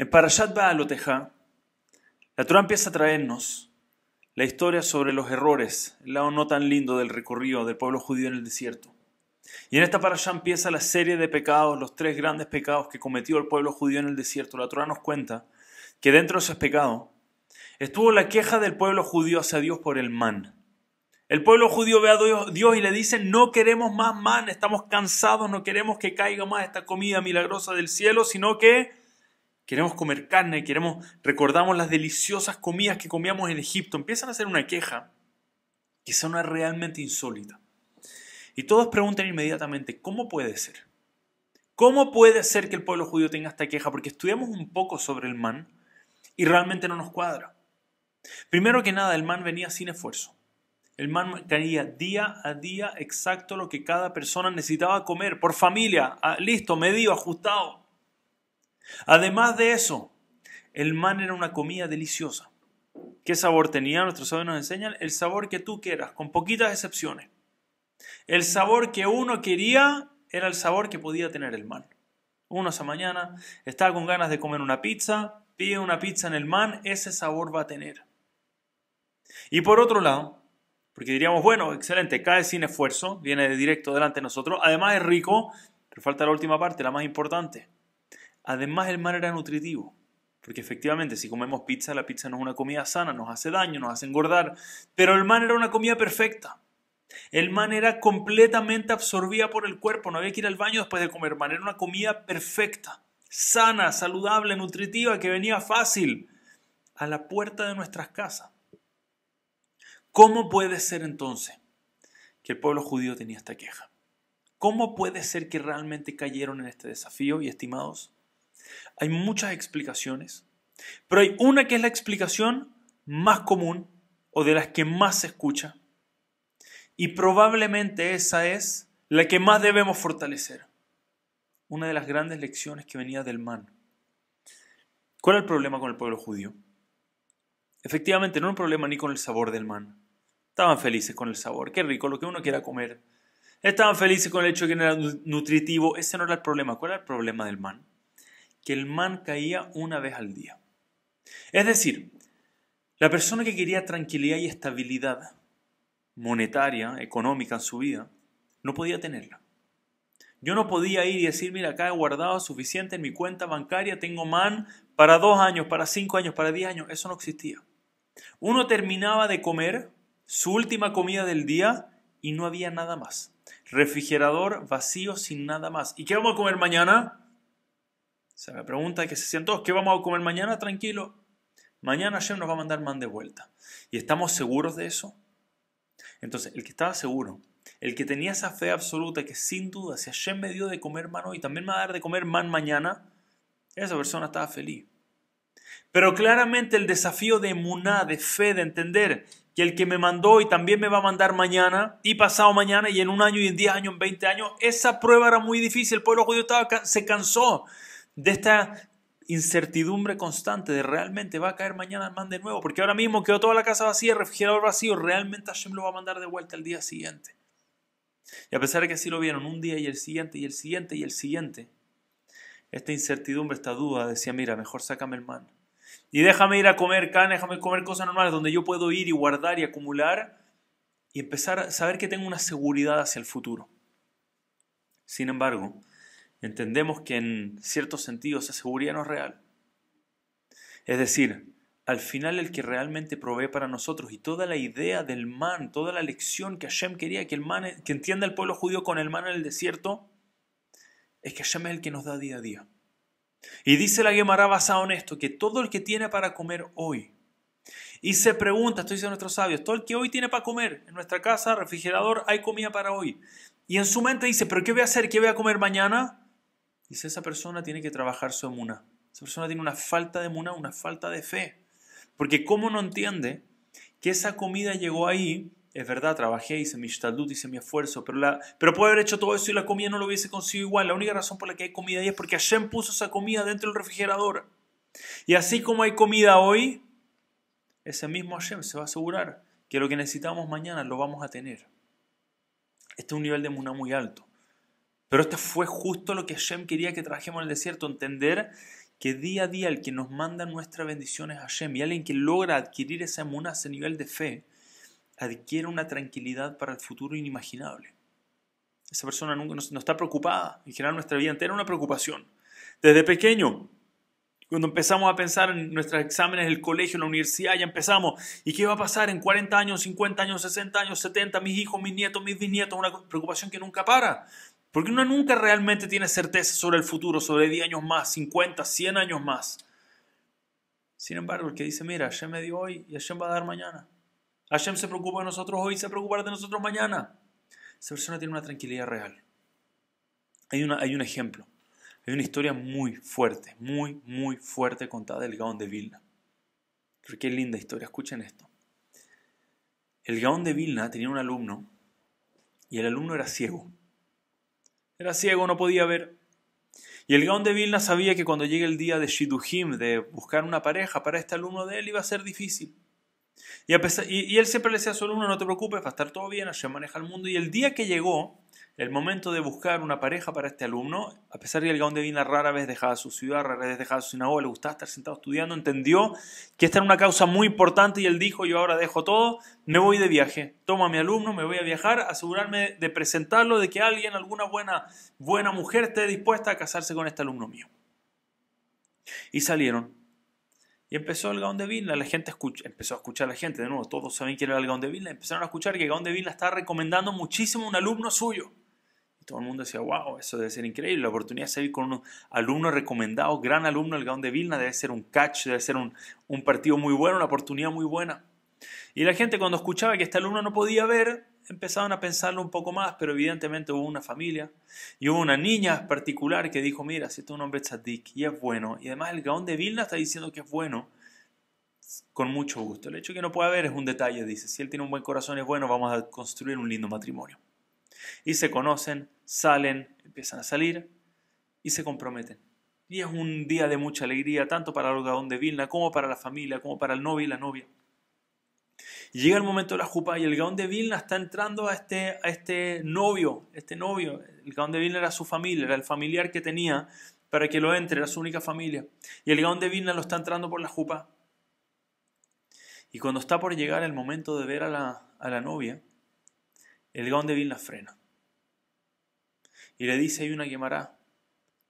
En Parashat Baaloteja, la Torah empieza a traernos la historia sobre los errores, el lado no tan lindo del recorrido del pueblo judío en el desierto. Y en esta Parashá empieza la serie de pecados, los tres grandes pecados que cometió el pueblo judío en el desierto. La Torah nos cuenta que dentro de esos pecados estuvo la queja del pueblo judío hacia Dios por el man. El pueblo judío ve a Dios y le dice, no queremos más man, estamos cansados, no queremos que caiga más esta comida milagrosa del cielo, sino que queremos comer carne, queremos, recordamos las deliciosas comidas que comíamos en Egipto, empiezan a hacer una queja que suena realmente insólita. Y todos preguntan inmediatamente, ¿cómo puede ser? ¿Cómo puede ser que el pueblo judío tenga esta queja? Porque estudiamos un poco sobre el man y realmente no nos cuadra. Primero que nada, el man venía sin esfuerzo. El man caía día a día exacto lo que cada persona necesitaba comer, por familia, ah, listo, medido, ajustado. Además de eso, el man era una comida deliciosa. ¿Qué sabor tenía? Nuestros sabios nos enseñan el sabor que tú quieras, con poquitas excepciones. El sabor que uno quería era el sabor que podía tener el man. Uno esa mañana estaba con ganas de comer una pizza, pide una pizza en el man, ese sabor va a tener. Y por otro lado, porque diríamos, bueno, excelente, cae sin esfuerzo, viene de directo delante de nosotros, además es rico, pero falta la última parte, la más importante. Además, el man era nutritivo. Porque efectivamente, si comemos pizza, la pizza no es una comida sana, nos hace daño, nos hace engordar. Pero el man era una comida perfecta. El man era completamente absorbida por el cuerpo, no había que ir al baño después de comer man. Era una comida perfecta, sana, saludable, nutritiva, que venía fácil a la puerta de nuestras casas. ¿Cómo puede ser entonces que el pueblo judío tenía esta queja? ¿Cómo puede ser que realmente cayeron en este desafío? Y estimados, hay muchas explicaciones, pero hay una que es la explicación más común o de las que más se escucha. Y probablemente esa es la que más debemos fortalecer. Una de las grandes lecciones que venía del man. ¿Cuál era el problema con el pueblo judío? Efectivamente, no era un problema ni con el sabor del man. Estaban felices con el sabor, qué rico, lo que uno quiera comer. Estaban felices con el hecho de que no era nutritivo, ese no era el problema. ¿Cuál era el problema del man? que el man caía una vez al día. Es decir, la persona que quería tranquilidad y estabilidad monetaria, económica en su vida, no podía tenerla. Yo no podía ir y decir, mira, acá he guardado suficiente en mi cuenta bancaria, tengo man para dos años, para cinco años, para diez años. Eso no existía. Uno terminaba de comer su última comida del día y no había nada más. Refrigerador vacío sin nada más. ¿Y qué vamos a comer mañana? Se me pregunta que se sienten todos, ¿qué vamos a comer mañana? Tranquilo. Mañana ayer nos va a mandar man de vuelta. ¿Y estamos seguros de eso? Entonces, el que estaba seguro, el que tenía esa fe absoluta que sin duda, si Hashem me dio de comer mano y también me va a dar de comer man mañana, esa persona estaba feliz. Pero claramente el desafío de Muná, de fe, de entender que el que me mandó y también me va a mandar mañana y pasado mañana y en un año y en 10 años, en 20 años, esa prueba era muy difícil. El pueblo judío estaba, se cansó de esta incertidumbre constante de realmente va a caer mañana el man de nuevo, porque ahora mismo quedó toda la casa vacía, el refrigerador vacío, realmente Hashem lo va a mandar de vuelta al día siguiente. Y a pesar de que así lo vieron un día y el siguiente y el siguiente y el siguiente, esta incertidumbre, esta duda, decía, mira, mejor sácame el man. Y déjame ir a comer carne, déjame comer cosas normales donde yo puedo ir y guardar y acumular y empezar a saber que tengo una seguridad hacia el futuro. Sin embargo, entendemos que en cierto sentido esa seguridad no es real. Es decir, al final el que realmente provee para nosotros y toda la idea del man, toda la lección que Hashem quería que, el man, que entienda el pueblo judío con el man en el desierto, es que Hashem es el que nos da día a día. Y dice la Gemara basada en esto, que todo el que tiene para comer hoy, y se pregunta, esto a nuestros sabios, todo el que hoy tiene para comer, en nuestra casa, refrigerador, hay comida para hoy. Y en su mente dice, pero ¿qué voy a hacer? ¿Qué voy a comer mañana? Dice, esa persona tiene que trabajar su emuna. Esa persona tiene una falta de emuna, una falta de fe. Porque ¿cómo no entiende que esa comida llegó ahí? Es verdad, trabajé, hice mi y hice mi esfuerzo, pero, la, pero puede haber hecho todo eso y la comida no lo hubiese conseguido igual. La única razón por la que hay comida ahí es porque Hashem puso esa comida dentro del refrigerador. Y así como hay comida hoy, ese mismo Hashem se va a asegurar que lo que necesitamos mañana lo vamos a tener. Este es un nivel de emuna muy alto. Pero esto fue justo lo que Hashem quería que trabajemos en el desierto, entender que día a día el que nos manda nuestras bendiciones a Hashem y alguien que logra adquirir esa emuna, ese nivel de fe, adquiere una tranquilidad para el futuro inimaginable. Esa persona nunca, nos está preocupada, en general nuestra vida entera una preocupación. Desde pequeño, cuando empezamos a pensar en nuestros exámenes, del colegio, en la universidad, ya empezamos. ¿Y qué va a pasar en 40 años, 50 años, 60 años, 70? Mis hijos, mis nietos, mis bisnietos, una preocupación que nunca para. Porque uno nunca realmente tiene certeza sobre el futuro, sobre 10 años más, 50, 100 años más. Sin embargo, el que dice, mira, Hashem me dio hoy y Hashem va a dar mañana. Hashem se preocupa de nosotros hoy y se preocupará de nosotros mañana. Esa persona tiene una tranquilidad real. Hay, una, hay un ejemplo. Hay una historia muy fuerte, muy, muy fuerte contada del Gaón de Vilna. qué linda historia, escuchen esto. El Gaón de Vilna tenía un alumno y el alumno era ciego. Era ciego, no podía ver. Y el Gaon de Vilna sabía que cuando llegue el día de Shidduchim de buscar una pareja para este alumno de él, iba a ser difícil. Y, y, él siempre le decía a su alumno, no te preocupes, va a estar todo bien, Hashem maneja el mundo. Y el día que llegó, el momento de buscar una pareja para este alumno, a pesar de que el Gaón de Vina rara vez dejaba su ciudad, rara vez dejaba su sinagoga, le gustaba estar sentado estudiando, entendió que esta era una causa muy importante y él dijo, yo ahora dejo todo, me voy de viaje, tomo a mi alumno, me voy a viajar, asegurarme de presentarlo, de que alguien, alguna buena, buena mujer esté dispuesta a casarse con este alumno mío. Y salieron. Y empezó el Gaón de Vilna, la gente escucha, empezó a escuchar a la gente, de nuevo, todos saben quién era el Gaón de Vilna, empezaron a escuchar que el Gaón de Vilna estaba recomendando muchísimo a un alumno suyo. Y todo el mundo decía, wow, eso debe ser increíble, la oportunidad de salir con un alumno recomendado, gran alumno del Gaón de Vilna, debe ser un catch, debe ser un, un partido muy bueno, una oportunidad muy buena. Y la gente cuando escuchaba que este alumno no podía ver, empezaron a pensarlo un poco más, pero evidentemente hubo una familia y hubo una niña particular que dijo, mira, si este es un hombre tzadik y es bueno, y además el Gaón de Vilna está diciendo que es bueno, con mucho gusto. El hecho que no pueda haber es un detalle, dice, si él tiene un buen corazón es bueno, vamos a construir un lindo matrimonio. Y se conocen, salen, empiezan a salir y se comprometen. Y es un día de mucha alegría, tanto para el Gaón de Vilna como para la familia, como para el novio y la novia llega el momento de la jupa y el Gaón de Vilna está entrando a este, a este novio, este novio. El Gaón de Vilna era su familia, era el familiar que tenía para que lo entre, era su única familia. Y el Gaón de Vilna lo está entrando por la jupa. Y cuando está por llegar el momento de ver a la, a la novia, el Gaón de Vilna frena. Y le dice, hay una quemará.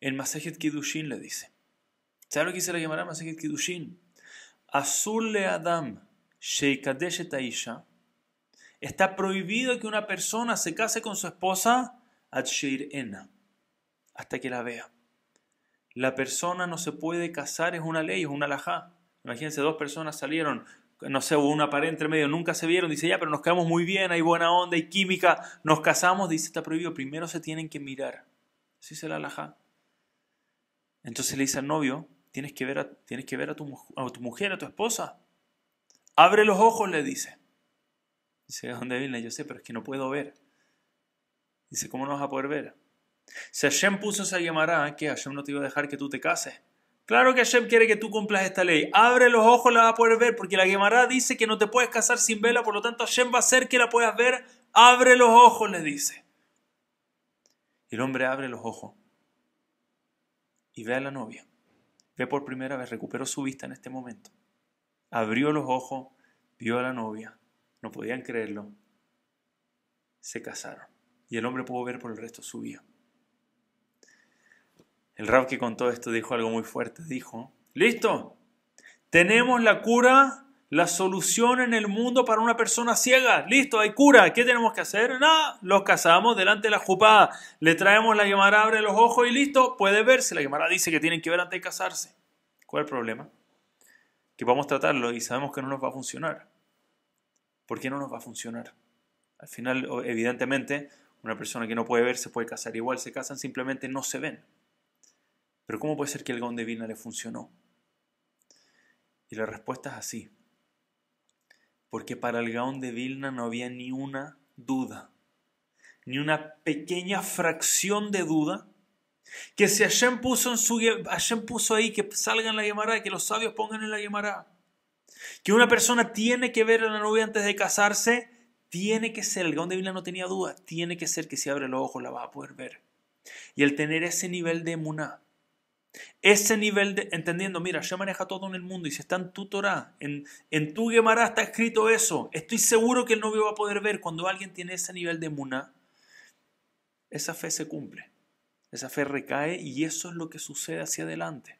El Masejet Kidushin le dice. ¿Sabes lo que dice la quemará Masejet Kidushin? Azul le Adam está prohibido que una persona se case con su esposa hasta que la vea. La persona no se puede casar, es una ley, es una alajá. Imagínense, dos personas salieron, no sé, hubo una pared entre medio, nunca se vieron, dice, ya, pero nos quedamos muy bien, hay buena onda, hay química, nos casamos, dice, está prohibido, primero se tienen que mirar. Así es la alajá. Entonces le dice al novio, tienes que ver tienes que ver a tu mujer, a tu esposa. Abre los ojos, le dice. Dice, dónde viene? Yo sé, pero es que no puedo ver. Dice, ¿cómo no vas a poder ver? Si Hashem puso esa guemara, que Hashem no te iba a dejar que tú te cases. Claro que Hashem quiere que tú cumplas esta ley. Abre los ojos, la vas a poder ver, porque la Gemara dice que no te puedes casar sin vela, por lo tanto Hashem va a hacer que la puedas ver. Abre los ojos, le dice. el hombre abre los ojos y ve a la novia. Ve por primera vez, recuperó su vista en este momento. Abrió los ojos, vio a la novia, no podían creerlo, se casaron y el hombre pudo ver por el resto de su vida. El rab que contó esto dijo algo muy fuerte, dijo, listo, tenemos la cura, la solución en el mundo para una persona ciega, listo, hay cura, ¿qué tenemos que hacer? Nada, los casamos delante de la jupada, le traemos la guemara, abre los ojos y listo, puede verse, la guemara dice que tienen que ver antes de casarse. ¿Cuál es el problema? vamos a tratarlo y sabemos que no nos va a funcionar. ¿Por qué no nos va a funcionar? Al final, evidentemente, una persona que no puede ver se puede casar igual, se casan, simplemente no se ven. Pero ¿cómo puede ser que el gaón de Vilna le funcionó? Y la respuesta es así. Porque para el gaón de Vilna no había ni una duda, ni una pequeña fracción de duda que si Hashem puso, ahí que salgan la Gemara, que los sabios pongan en la Gemara. Que una persona tiene que ver a la novia antes de casarse, tiene que ser, el Gaón de Vila no tenía duda, tiene que ser que si abre los ojos la va a poder ver. Y el tener ese nivel de muná, ese nivel de, entendiendo, mira, Hashem maneja todo en el mundo y si está en tu Torah, en, en tu Gemara está escrito eso, estoy seguro que el novio va a poder ver cuando alguien tiene ese nivel de muná, esa fe se cumple esa fe recae y eso es lo que sucede hacia adelante.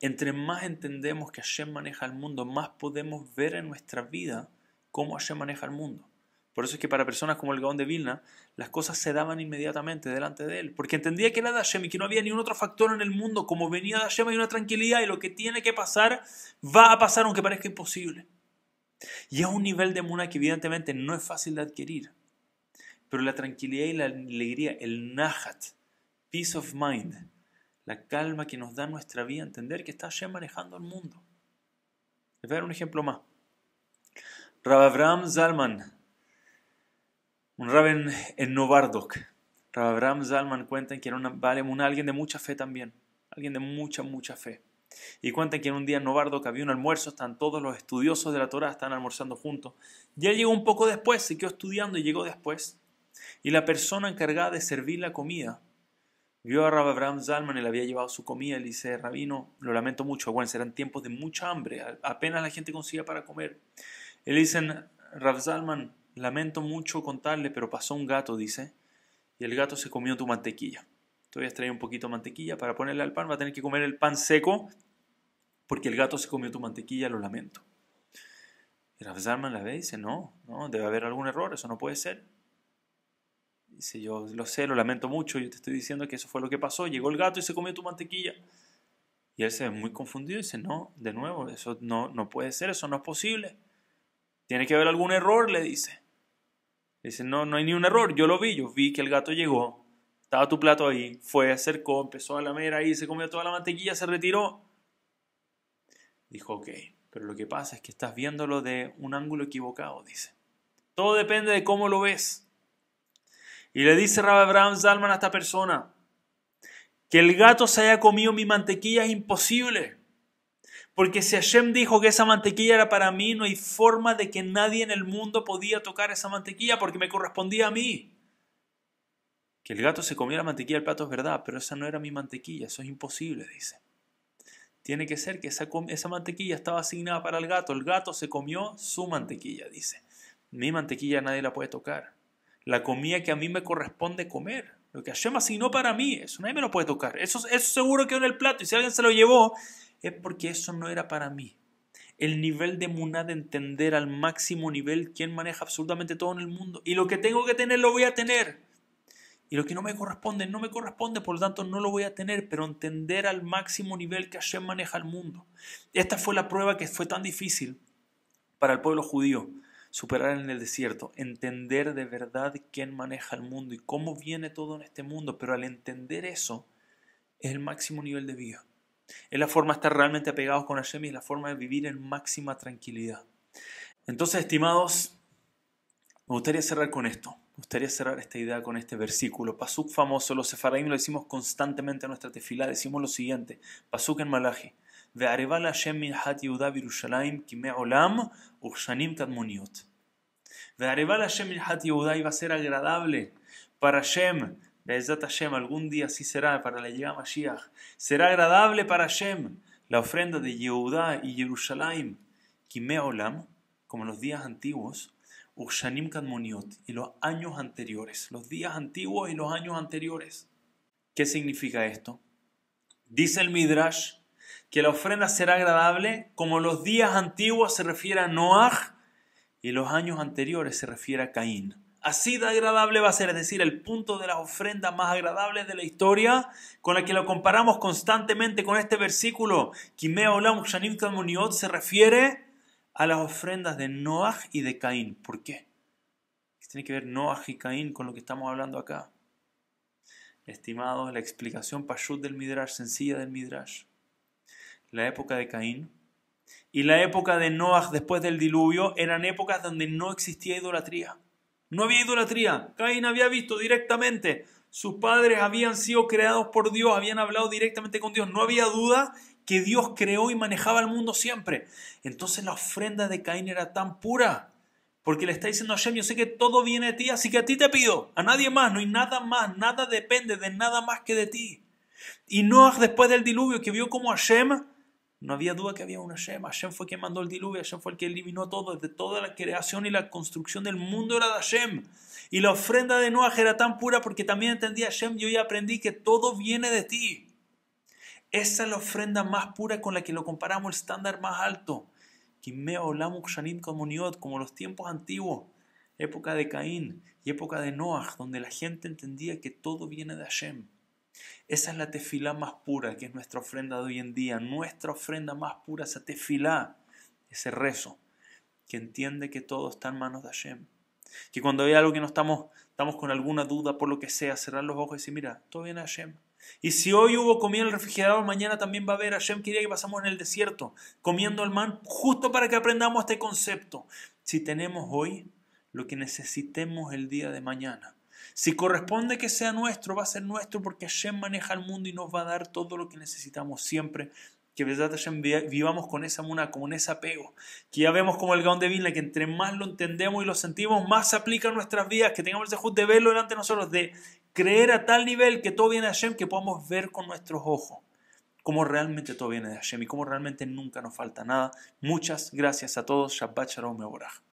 Entre más entendemos que Hashem maneja el mundo, más podemos ver en nuestra vida cómo Hashem maneja el mundo. Por eso es que para personas como el Gaón de Vilna, las cosas se daban inmediatamente delante de él, porque entendía que era de y que no había ni un otro factor en el mundo. Como venía de Hashem hay una tranquilidad y lo que tiene que pasar va a pasar aunque parezca imposible. Y es un nivel de muna que evidentemente no es fácil de adquirir. Pero la tranquilidad y la alegría, el nahat, peace of mind, la calma que nos da nuestra vida, entender que está ya manejando el mundo. Les voy a dar un ejemplo más. Abraham Zalman, un raben en Novardok. Abraham Zalman cuenta que era un, alguien de mucha fe también, alguien de mucha, mucha fe. Y cuentan que en un día en Novardok había un almuerzo, están todos los estudiosos de la Torah, están almorzando juntos. Y él llegó un poco después, se estudiando y llegó después. Y la persona encargada de servir la comida vio a Rab Abraham Zalman y había llevado su comida él dice, Rabino, lo lamento mucho, bueno, serán tiempos de mucha hambre, apenas la gente consigue para comer. Y le dicen, lamento mucho contarle, pero pasó un gato, dice, y el gato se comió tu mantequilla. Tú voy a un poquito de mantequilla para ponerle al pan, va a tener que comer el pan seco, porque el gato se comió tu mantequilla, lo lamento. Y Zalman la ve y dice, no, no, debe haber algún error, eso no puede ser. Dice, yo lo sé, lo lamento mucho, yo te estoy diciendo que eso fue lo que pasó, llegó el gato y se comió tu mantequilla. Y él se ve muy confundido y dice, no, de nuevo, eso no, no puede ser, eso no es posible. Tiene que haber algún error, le dice. dice, no, no hay ni un error, yo lo vi, yo vi que el gato llegó, estaba tu plato ahí, fue, acercó, empezó a lamer ahí, se comió toda la mantequilla, se retiró. Dijo, ok, pero lo que pasa es que estás viéndolo de un ángulo equivocado, dice. Todo depende de cómo lo ves. Y le dice Rabbi Abraham Zalman a esta persona, que el gato se haya comido mi mantequilla es imposible. Porque si Hashem dijo que esa mantequilla era para mí, no hay forma de que nadie en el mundo podía tocar esa mantequilla porque me correspondía a mí. Que el gato se comiera la mantequilla del plato es verdad, pero esa no era mi mantequilla, eso es imposible, dice. Tiene que ser que esa, esa mantequilla estaba asignada para el gato. El gato se comió su mantequilla, dice. Mi mantequilla nadie la puede tocar la comida que a mí me corresponde comer. Lo que Hashem asignó para mí, eso nadie me lo puede tocar. Eso, eso seguro que en el plato y si alguien se lo llevó es porque eso no era para mí. El nivel de Muná de entender al máximo nivel quién maneja absolutamente todo en el mundo. Y lo que tengo que tener lo voy a tener. Y lo que no me corresponde, no me corresponde, por lo tanto no lo voy a tener, pero entender al máximo nivel que Hashem maneja el mundo. Esta fue la prueba que fue tan difícil para el pueblo judío superar en el desierto, entender de verdad quién maneja el mundo y cómo viene todo en este mundo, pero al entender eso es el máximo nivel de vida. Es la forma de estar realmente apegados con Hashem y es la forma de vivir en máxima tranquilidad. Entonces, estimados, me gustaría cerrar con esto. Me gustaría cerrar esta idea con este versículo. Pasuk famoso, los sefaraim lo decimos constantemente en nuestra tefila, Decimos lo siguiente: Pasuk en Malachi. וערבה להשם מנחת יהודה וירושלים כימי עולם וכשנים קדמוניות. וערבה להשם hat Yudah iba a ser agradable para Shem, Bezat Hashem, algún día sí será para la llegada Mashiach. Será agradable para Shem la ofrenda de Yehuda y Jerusalén, Kime Olam, como los días antiguos, Ukshanim Kadmoniot, y los años anteriores, los días antiguos y los años anteriores. ¿Qué significa esto? Dice el Midrash que la ofrenda será agradable como los días antiguos se refiere a Noaj y los años anteriores se refiere a Caín. Así de agradable va a ser, es decir, el punto de las ofrendas más agradables de la historia, con la que lo comparamos constantemente con este versículo, Shanim se refiere a las ofrendas de Noaj y de Caín. ¿Por qué? ¿Qué tiene que ver Noaj y Caín con lo que estamos hablando acá? Estimados, la explicación Pashut del Midrash, sencilla del Midrash la época de Caín y la época de Noah después del diluvio eran épocas donde no existía idolatría. No había idolatría. Caín había visto directamente. Sus padres habían sido creados por Dios, habían hablado directamente con Dios. No había duda que Dios creó y manejaba el mundo siempre. Entonces la ofrenda de Caín era tan pura. Porque le está diciendo a Shem, yo sé que todo viene de ti, así que a ti te pido, a nadie más, no hay nada más, nada depende de nada más que de ti. Y Noah después del diluvio que vio como a Shem no había duda que había un Hashem. Hashem fue quien mandó el diluvio. Hashem fue el que eliminó todo. Desde toda la creación y la construcción del mundo era de Hashem. Y la ofrenda de Noah era tan pura porque también entendía Hashem. Yo ya aprendí que todo viene de ti. Esa es la ofrenda más pura con la que lo comparamos, el estándar más alto. Como los tiempos antiguos, época de Caín y época de Noah, donde la gente entendía que todo viene de Hashem. Esa es la tefilá más pura, que es nuestra ofrenda de hoy en día. Nuestra ofrenda más pura, esa tefilá, ese rezo, que entiende que todo está en manos de Hashem. Que cuando hay algo que no estamos, estamos con alguna duda por lo que sea, cerrar los ojos y decir, mira, todo viene a Hashem. Y si hoy hubo comida en el refrigerador, mañana también va a haber. Hashem quería que pasamos en el desierto, comiendo al man, justo para que aprendamos este concepto. Si tenemos hoy lo que necesitemos el día de mañana, si corresponde que sea nuestro, va a ser nuestro porque Hashem maneja el mundo y nos va a dar todo lo que necesitamos siempre. Que verdad Hashem vivamos con esa muna, con ese apego. Que ya vemos como el Gaón de Vilna, que entre más lo entendemos y lo sentimos, más se aplica en nuestras vidas. Que tengamos el de verlo delante de nosotros, de creer a tal nivel que todo viene de Hashem, que podamos ver con nuestros ojos cómo realmente todo viene de Hashem y cómo realmente nunca nos falta nada. Muchas gracias a todos. Shabbat Shalom